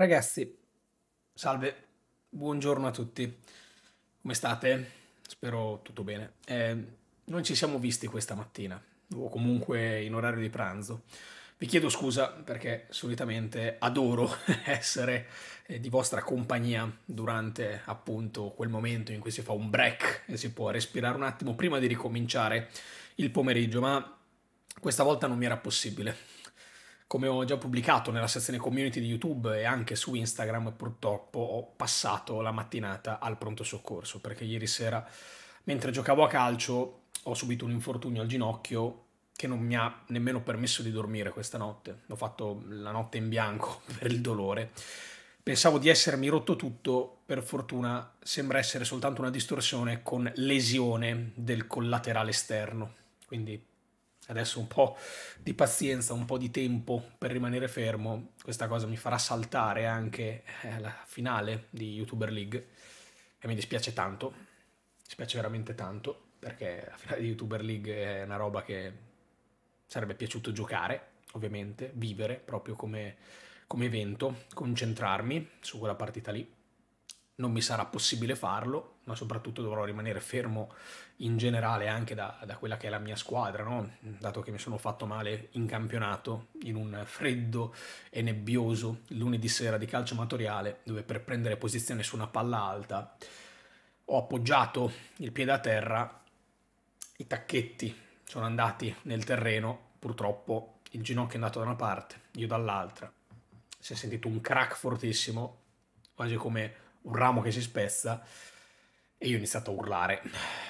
Ragazzi, salve, buongiorno a tutti. Come state? Spero tutto bene. Eh, non ci siamo visti questa mattina, o comunque in orario di pranzo. Vi chiedo scusa perché solitamente adoro essere eh, di vostra compagnia durante appunto quel momento in cui si fa un break e si può respirare un attimo prima di ricominciare il pomeriggio, ma questa volta non mi era possibile come ho già pubblicato nella sezione community di YouTube e anche su Instagram, purtroppo ho passato la mattinata al pronto soccorso perché ieri sera, mentre giocavo a calcio, ho subito un infortunio al ginocchio che non mi ha nemmeno permesso di dormire questa notte. L'ho fatto la notte in bianco per il dolore. Pensavo di essermi rotto tutto, per fortuna sembra essere soltanto una distorsione con lesione del collaterale esterno. Quindi adesso un po' di pazienza, un po' di tempo per rimanere fermo, questa cosa mi farà saltare anche eh, la finale di YouTuber League e mi dispiace tanto, mi dispiace veramente tanto perché la finale di YouTuber League è una roba che sarebbe piaciuto giocare, ovviamente, vivere proprio come, come evento, concentrarmi su quella partita lì. Non mi sarà possibile farlo, ma soprattutto dovrò rimanere fermo in generale anche da, da quella che è la mia squadra, no? dato che mi sono fatto male in campionato, in un freddo e nebbioso lunedì sera di calcio amatoriale, dove per prendere posizione su una palla alta ho appoggiato il piede a terra, i tacchetti sono andati nel terreno, purtroppo il ginocchio è andato da una parte, io dall'altra. Si è sentito un crack fortissimo, quasi come un ramo che si spezza e io ho iniziato a urlare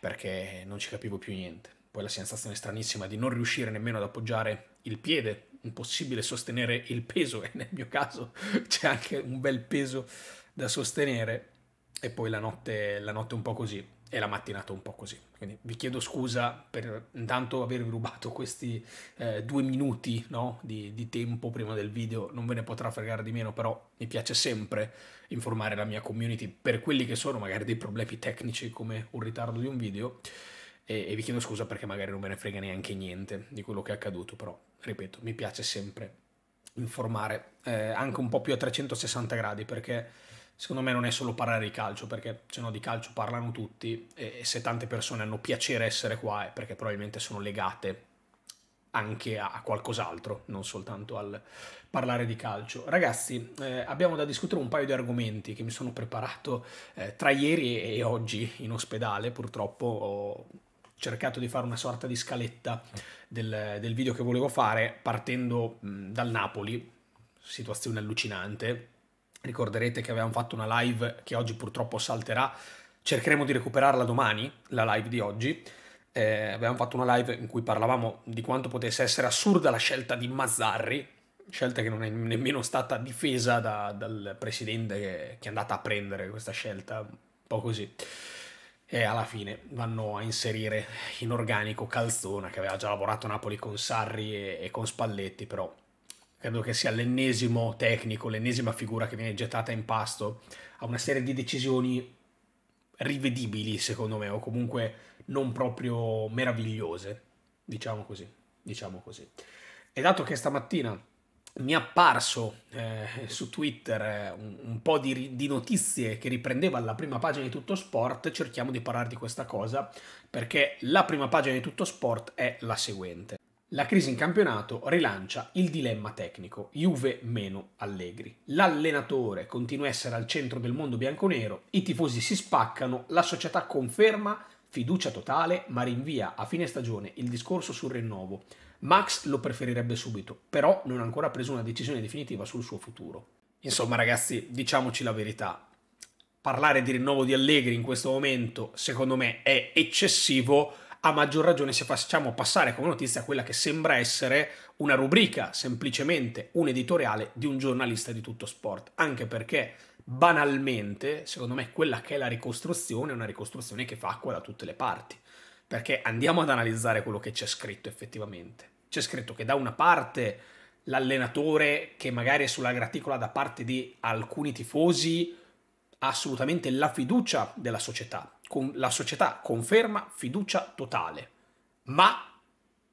perché non ci capivo più niente. Poi la sensazione stranissima di non riuscire nemmeno ad appoggiare il piede, impossibile sostenere il peso, e nel mio caso c'è anche un bel peso da sostenere. E poi la notte, la notte un po' così e la mattinata un po' così. Quindi vi chiedo scusa per intanto avervi rubato questi eh, due minuti no? di, di, tempo prima del video, non ve ne potrà fregare di meno, però mi piace sempre informare la mia community per quelli che sono magari dei problemi tecnici come un ritardo di un video e, e vi chiedo scusa perché magari non ve ne frega neanche niente di quello che è accaduto, però ripeto, mi piace sempre informare eh, anche un po' più a 360 gradi perché secondo me non è solo parlare di calcio, perché se no di calcio parlano tutti e, se tante persone hanno piacere essere qua è perché probabilmente sono legate anche a qualcos'altro, non soltanto al parlare di calcio. Ragazzi, eh, abbiamo da discutere un paio di argomenti che mi sono preparato eh, tra ieri e oggi in ospedale, purtroppo ho cercato di fare una sorta di scaletta del, del video che volevo fare partendo mh, dal Napoli, situazione allucinante, Ricorderete che avevamo fatto una live che oggi purtroppo salterà, cercheremo di recuperarla domani, la live di oggi. Eh, avevamo fatto una live in cui parlavamo di quanto potesse essere assurda la scelta di Mazzarri, scelta che non è nemmeno stata difesa da, dal presidente che, che, è andata a prendere questa scelta, un po' così. E alla fine vanno a inserire in organico Calzona, che aveva già lavorato a Napoli con Sarri e, e con Spalletti, però credo che sia l'ennesimo tecnico, l'ennesima figura che viene gettata in pasto a una serie di decisioni rivedibili, secondo me, o comunque non proprio meravigliose, diciamo così, diciamo così. E dato che stamattina mi è apparso eh, su Twitter eh, un, un, po' di, di, notizie che riprendeva la prima pagina di Tutto Sport, cerchiamo di parlare di questa cosa perché la prima pagina di Tutto Sport è la seguente. La crisi in campionato rilancia il dilemma tecnico, Juve meno Allegri. L'allenatore continua a essere al centro del mondo bianconero, i tifosi si spaccano, la società conferma fiducia totale ma rinvia a fine stagione il discorso sul rinnovo. Max lo preferirebbe subito, però non ha ancora preso una decisione definitiva sul suo futuro. Insomma ragazzi, diciamoci la verità, parlare di rinnovo di Allegri in questo momento secondo me è eccessivo, a maggior ragione se facciamo passare come notizia quella che sembra essere una rubrica, semplicemente un editoriale di un giornalista di tutto sport, anche perché banalmente, secondo me, quella che è la ricostruzione è una ricostruzione che fa acqua da tutte le parti, perché andiamo ad analizzare quello che c'è scritto effettivamente. C'è scritto che da una parte l'allenatore che magari è sulla graticola da parte di alcuni tifosi ha assolutamente la fiducia della società, con la società conferma fiducia totale, ma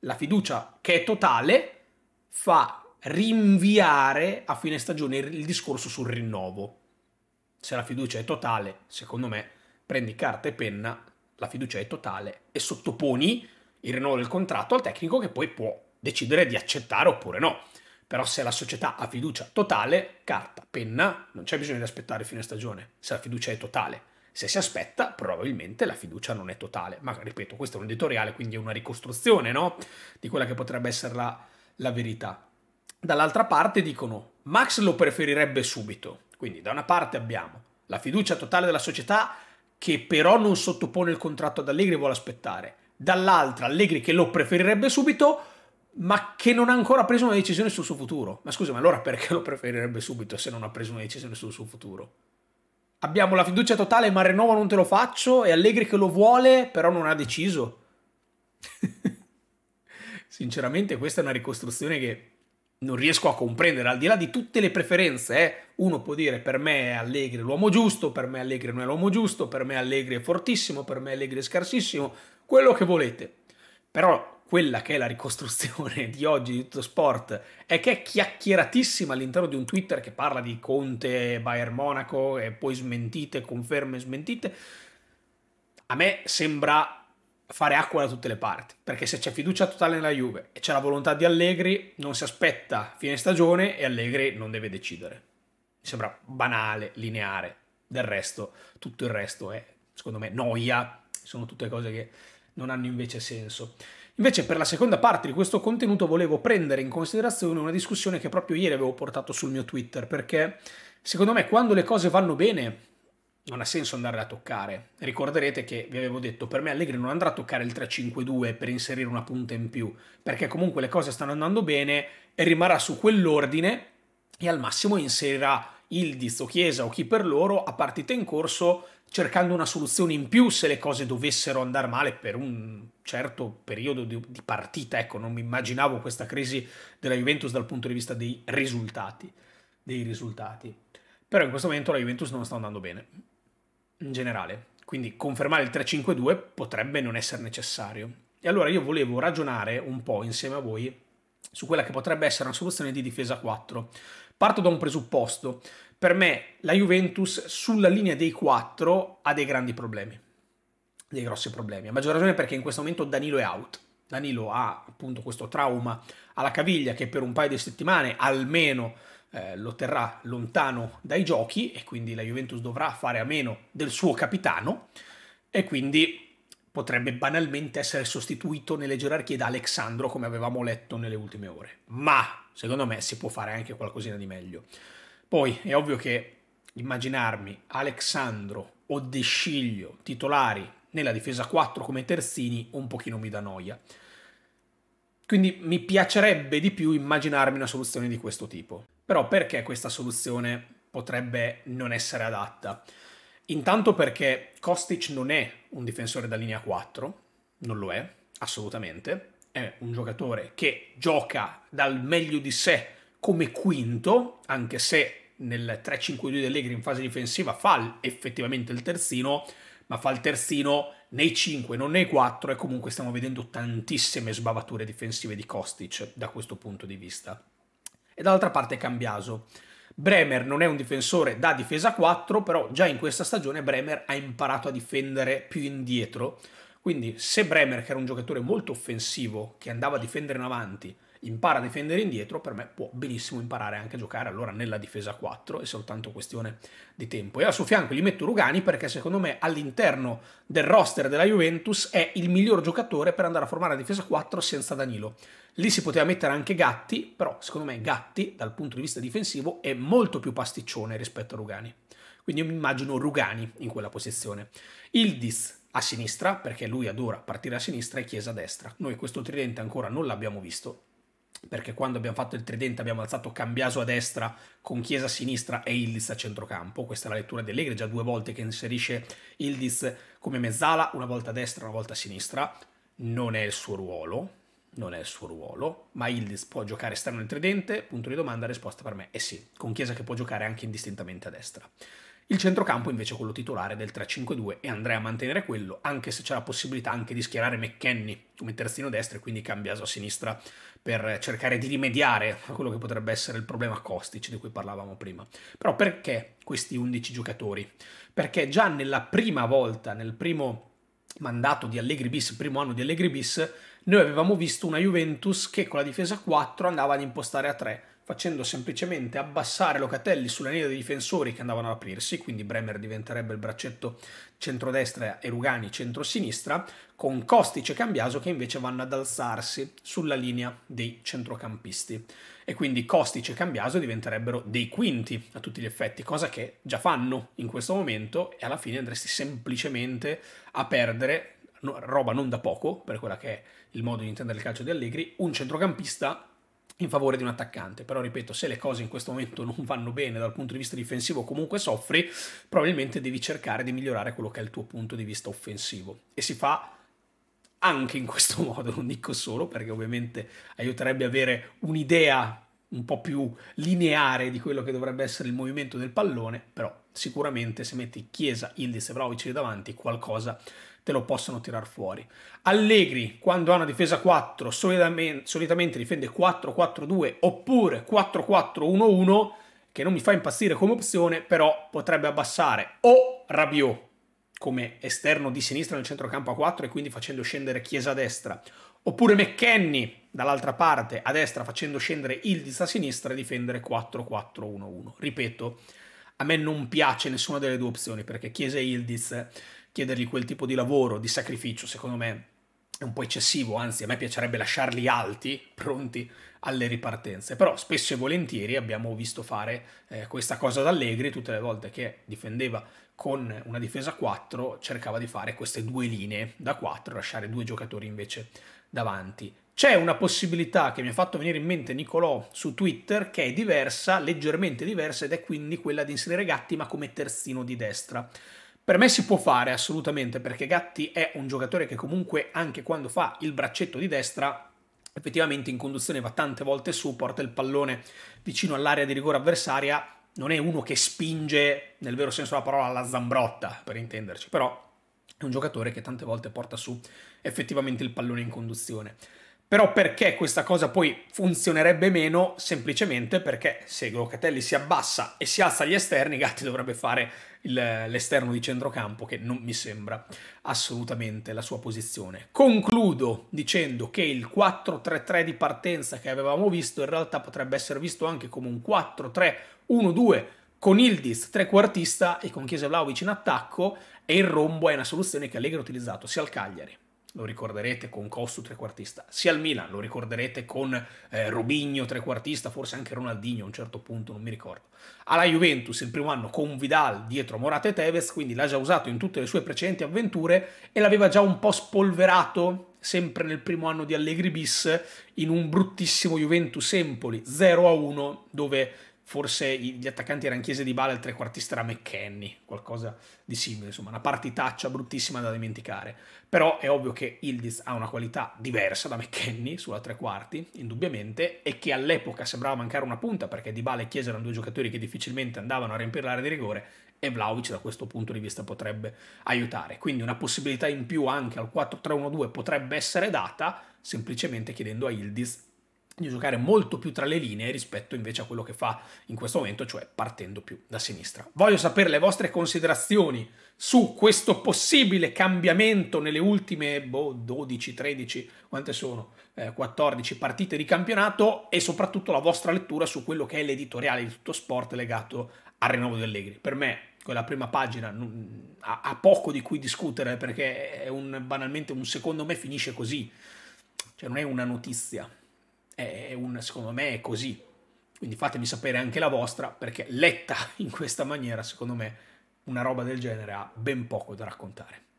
la fiducia che è totale fa rinviare a fine stagione il discorso sul rinnovo. Se la fiducia è totale, secondo me, prendi carta e penna, la fiducia è totale e sottoponi il rinnovo del contratto al tecnico che poi può decidere di accettare oppure no. Però se la società ha fiducia totale, carta, penna, non c'è bisogno di aspettare fine stagione, se la fiducia è totale. Se si aspetta, probabilmente la fiducia non è totale. Ma ripeto, questo è un editoriale, quindi è una ricostruzione no? di quella che potrebbe essere la, la verità. Dall'altra parte dicono Max lo preferirebbe subito. Quindi da una parte abbiamo la fiducia totale della società che però non sottopone il contratto ad Allegri e vuole aspettare. Dall'altra Allegri che lo preferirebbe subito ma che non ha ancora preso una decisione sul suo futuro. Ma scusa, ma allora perché lo preferirebbe subito se non ha preso una decisione sul suo futuro? abbiamo la fiducia totale, ma Renova non te lo faccio, e Allegri che lo vuole, però non ha deciso. Sinceramente questa è una ricostruzione che non riesco a comprendere, al di là di tutte le preferenze, eh. uno può dire per me è Allegri l'uomo giusto, per me Allegri non è l'uomo giusto, per me Allegri è fortissimo, per me Allegri è scarsissimo, quello che volete. Però quella che è la ricostruzione di oggi di tutto sport è che è chiacchieratissima all'interno di un Twitter che parla di Conte, Bayern Monaco e poi smentite, conferme, smentite, a me sembra fare acqua da tutte le parti, perché se c'è fiducia totale nella Juve e c'è la volontà di Allegri, non si aspetta fine stagione e Allegri non deve decidere. Mi sembra banale, lineare. Del resto, tutto il resto è, secondo me, noia, sono tutte cose che non hanno invece senso. Invece per la seconda parte di questo contenuto volevo prendere in considerazione una discussione che proprio ieri avevo portato sul mio Twitter, perché secondo me quando le cose vanno bene non ha senso andare a toccare. Ricorderete che vi avevo detto, per me Allegri non andrà a toccare il 3-5-2 per inserire una punta in più, perché comunque le cose stanno andando bene e rimarrà su quell'ordine e al massimo inserirà Ildiz o Chiesa o chi per loro a partita in corso cercando una soluzione in più se le cose dovessero andare male per un certo periodo di, di partita. Ecco, non mi immaginavo questa crisi della Juventus dal punto di vista dei risultati. Dei risultati. Però in questo momento la Juventus non sta andando bene, in generale. Quindi confermare il 3-5-2 potrebbe non essere necessario. E allora io volevo ragionare un po' insieme a voi su quella che potrebbe essere una soluzione di difesa 4. Parto da un presupposto, per me la Juventus sulla linea dei quattro ha dei grandi problemi, dei grossi problemi. A maggior ragione perché in questo momento Danilo è out. Danilo ha appunto questo trauma alla caviglia che per un paio di settimane almeno eh, lo terrà lontano dai giochi e quindi la Juventus dovrà fare a meno del suo capitano e quindi potrebbe banalmente essere sostituito nelle gerarchie da Alexandro come avevamo letto nelle ultime ore. Ma secondo me si può fare anche qualcosina di meglio. Poi è ovvio che immaginarmi Alexandro o De Sciglio titolari nella difesa 4 come terzini un pochino mi dà noia. Quindi mi piacerebbe di più immaginarmi una soluzione di questo tipo. Però perché questa soluzione potrebbe non essere adatta? Intanto perché Kostic non è un difensore da linea 4, non lo è, assolutamente. È un giocatore che gioca dal meglio di sé come quinto, anche se nel 3-5-2 dell'Egri in fase difensiva fa effettivamente il terzino, ma fa il terzino nei 5, non nei 4 e comunque stiamo vedendo tantissime sbavature difensive di Kostic da questo punto di vista. E dall'altra parte Cambiaso. Bremer non è un difensore da difesa 4, però già in questa stagione Bremer ha imparato a difendere più indietro, quindi se Bremer, che era un giocatore molto offensivo, che andava a difendere in avanti, impara a difendere indietro, per me può benissimo imparare anche a giocare allora nella difesa 4, è soltanto questione di tempo. E al suo fianco gli metto Rugani perché secondo me all'interno del roster della Juventus è il miglior giocatore per andare a formare la difesa 4 senza Danilo. Lì si poteva mettere anche Gatti, però secondo me Gatti dal punto di vista difensivo è molto più pasticcione rispetto a Rugani. Quindi io mi immagino Rugani in quella posizione. Ildiz a sinistra, perché lui adora partire a sinistra e Chiesa a destra. Noi questo tridente ancora non l'abbiamo visto perché quando abbiamo fatto il tridente abbiamo alzato Cambiaso a destra con Chiesa a sinistra e Ildiz a centrocampo, questa è la lettura dell'Egre, già due volte che inserisce Ildiz come mezzala, una volta a destra, e una volta a sinistra, non è il suo ruolo, non è il suo ruolo, ma Ildiz può giocare esterno nel tridente, punto di domanda, risposta per me è sì, con Chiesa che può giocare anche indistintamente a destra. Il centrocampo invece è quello titolare del 3-5-2 e andrei a mantenere quello, anche se c'è la possibilità anche di schierare McKenny come terzino destro e quindi Cambiaso a sinistra per cercare di rimediare a quello che potrebbe essere il problema Kostic di cui parlavamo prima. Però perché questi 11 giocatori? Perché già nella prima volta, nel primo mandato di Allegri bis, primo anno di Allegri bis, noi avevamo visto una Juventus che con la difesa 4 andava ad impostare a 3 facendo semplicemente abbassare Locatelli sulla linea dei difensori che andavano ad aprirsi, quindi Bremer diventerebbe il braccetto centrodestra e Rugani centrosinistra, con Kostic e Cambiaso che invece vanno ad alzarsi sulla linea dei centrocampisti. E quindi Kostic e Cambiaso diventerebbero dei quinti a tutti gli effetti, cosa che già fanno in questo momento e alla fine andresti semplicemente a perdere, roba non da poco, per quella che è il modo di intendere il calcio di Allegri, un centrocampista in favore di un attaccante, però ripeto, se le cose in questo momento non vanno bene dal punto di vista difensivo, comunque soffri, probabilmente devi cercare di migliorare quello che è il tuo punto di vista offensivo e si fa anche in questo modo, non dico solo perché ovviamente aiuterebbe avere un'idea un po' più lineare di quello che dovrebbe essere il movimento del pallone, però sicuramente se metti Chiesa, Ildis e Vlaovic davanti qualcosa te lo possano tirare fuori. Allegri, quando ha una difesa 4, solitamente, solitamente difende 4-4-2 oppure 4-4-1-1, che non mi fa impazzire come opzione, però potrebbe abbassare o Rabiot come esterno di sinistra nel centrocampo a 4 e quindi facendo scendere Chiesa a destra, oppure McKenny dall'altra parte a destra facendo scendere Ildiz a sinistra e difendere 4-4-1-1. Ripeto, a me non piace nessuna delle due opzioni perché Chiesa e Ildiz chiedergli quel tipo di lavoro, di sacrificio, secondo me è un po' eccessivo, anzi a me piacerebbe lasciarli alti, pronti alle ripartenze, però spesso e volentieri abbiamo visto fare eh, questa cosa da Allegri tutte le volte che difendeva con una difesa 4, cercava di fare queste due linee da 4, lasciare due giocatori invece davanti. C'è una possibilità che mi ha fatto venire in mente Nicolò su Twitter che è diversa, leggermente diversa ed è quindi quella di inserire Gatti ma come terzino di destra. Per me si può fare assolutamente perché Gatti è un giocatore che comunque anche quando fa il braccetto di destra effettivamente in conduzione va tante volte su, porta il pallone vicino all'area di rigore avversaria, non è uno che spinge nel vero senso della parola alla zambrotta per intenderci, però è un giocatore che tante volte porta su effettivamente il pallone in conduzione. Però perché questa cosa poi funzionerebbe meno? Semplicemente perché se Locatelli si abbassa e si alza agli esterni, Gatti dovrebbe fare l'esterno di centrocampo, che non mi sembra assolutamente la sua posizione. Concludo dicendo che il 4-3-3 di partenza che avevamo visto in realtà potrebbe essere visto anche come un 4-3-1-2 con Ildiz trequartista e con Chiesa Vlaovic in attacco e il rombo è una soluzione che Allegri ha utilizzato sia al Cagliari lo ricorderete con Costu trequartista, sia al Milan, lo ricorderete con eh, Robigno trequartista, forse anche Ronaldinho a un certo punto, non mi ricordo. Alla Juventus il primo anno con Vidal dietro Morata e Tevez, quindi l'ha già usato in tutte le sue precedenti avventure e l'aveva già un po' spolverato sempre nel primo anno di Allegri bis in un bruttissimo Juventus Empoli 0-1 dove forse gli attaccanti erano Chiesa di Bale, il trequartista era McKenny, qualcosa di simile, insomma, una partitaccia bruttissima da dimenticare. Però è ovvio che Ildiz ha una qualità diversa da McKenny sulla tre quarti, indubbiamente, e che all'epoca sembrava mancare una punta perché Di Bale e Chiesa erano due giocatori che difficilmente andavano a riempire l'area di rigore e Vlaovic da questo punto di vista potrebbe aiutare. Quindi una possibilità in più anche al 4-3-1-2 potrebbe essere data semplicemente chiedendo a Ildiz di giocare molto più tra le linee rispetto invece a quello che fa in questo momento, cioè partendo più da sinistra. Voglio sapere le vostre considerazioni su questo possibile cambiamento nelle ultime boh, 12, 13, quante sono, eh, 14 partite di campionato e soprattutto la vostra lettura su quello che è l'editoriale di tutto sport legato al rinnovo di Allegri. Per me quella prima pagina ha poco di cui discutere perché è un, banalmente un secondo me finisce così, cioè non è una notizia è un, secondo me è così. Quindi fatemi sapere anche la vostra, perché letta in questa maniera, secondo me, una roba del genere ha ben poco da raccontare.